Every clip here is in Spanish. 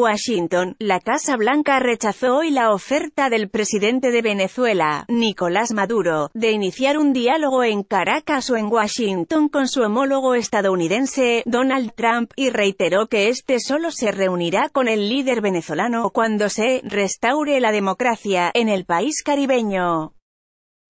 Washington, la Casa Blanca rechazó hoy la oferta del presidente de Venezuela, Nicolás Maduro, de iniciar un diálogo en Caracas o en Washington con su homólogo estadounidense, Donald Trump, y reiteró que este solo se reunirá con el líder venezolano cuando se restaure la democracia en el país caribeño.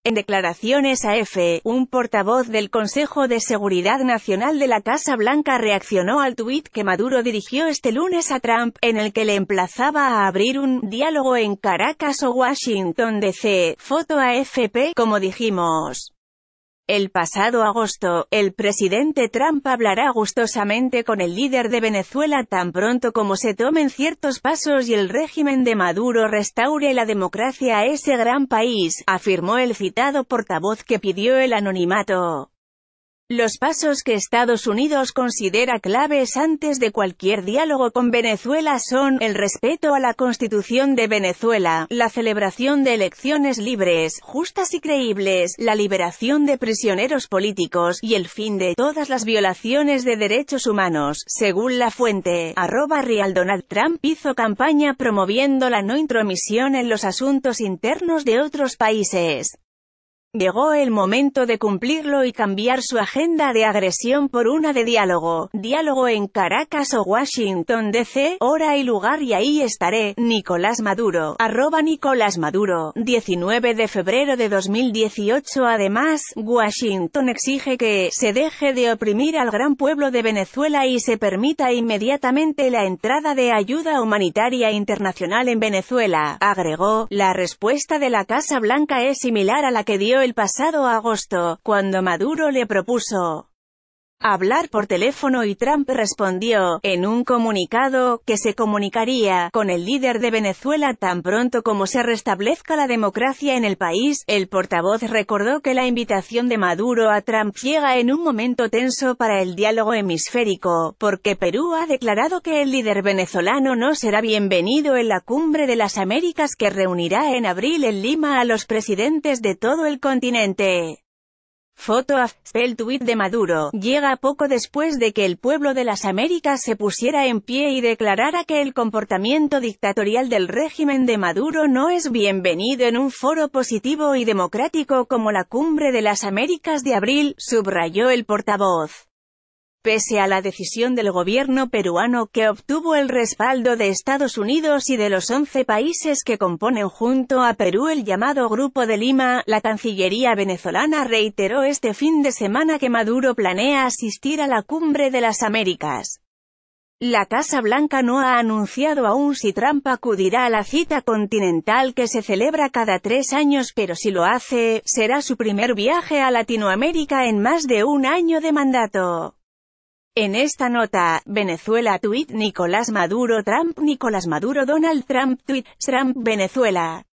En declaraciones a F, un portavoz del Consejo de Seguridad Nacional de la Casa Blanca reaccionó al tuit que Maduro dirigió este lunes a Trump, en el que le emplazaba a abrir un diálogo en Caracas o Washington DC. Foto a AFP, como dijimos. El pasado agosto, el presidente Trump hablará gustosamente con el líder de Venezuela tan pronto como se tomen ciertos pasos y el régimen de Maduro restaure la democracia a ese gran país, afirmó el citado portavoz que pidió el anonimato. Los pasos que Estados Unidos considera claves antes de cualquier diálogo con Venezuela son el respeto a la Constitución de Venezuela, la celebración de elecciones libres, justas y creíbles, la liberación de prisioneros políticos y el fin de todas las violaciones de derechos humanos. Según la fuente, arroba real Donald Trump hizo campaña promoviendo la no intromisión en los asuntos internos de otros países. Llegó el momento de cumplirlo y cambiar su agenda de agresión por una de diálogo. Diálogo en Caracas o Washington DC, hora y lugar y ahí estaré. Nicolás Maduro, arroba Nicolás Maduro, 19 de febrero de 2018 Además, Washington exige que se deje de oprimir al gran pueblo de Venezuela y se permita inmediatamente la entrada de ayuda humanitaria internacional en Venezuela, agregó. La respuesta de la Casa Blanca es similar a la que dio el pasado agosto, cuando Maduro le propuso hablar por teléfono y Trump respondió, en un comunicado, que se comunicaría con el líder de Venezuela tan pronto como se restablezca la democracia en el país. El portavoz recordó que la invitación de Maduro a Trump llega en un momento tenso para el diálogo hemisférico, porque Perú ha declarado que el líder venezolano no será bienvenido en la cumbre de las Américas que reunirá en abril en Lima a los presidentes de todo el continente. Foto el tuit de Maduro, llega poco después de que el pueblo de las Américas se pusiera en pie y declarara que el comportamiento dictatorial del régimen de Maduro no es bienvenido en un foro positivo y democrático como la Cumbre de las Américas de abril, subrayó el portavoz. Pese a la decisión del gobierno peruano que obtuvo el respaldo de Estados Unidos y de los 11 países que componen junto a Perú el llamado Grupo de Lima, la Cancillería venezolana reiteró este fin de semana que Maduro planea asistir a la Cumbre de las Américas. La Casa Blanca no ha anunciado aún si Trump acudirá a la cita continental que se celebra cada tres años pero si lo hace, será su primer viaje a Latinoamérica en más de un año de mandato. En esta nota, Venezuela tweet Nicolás Maduro Trump Nicolás Maduro Donald Trump tweet Trump Venezuela.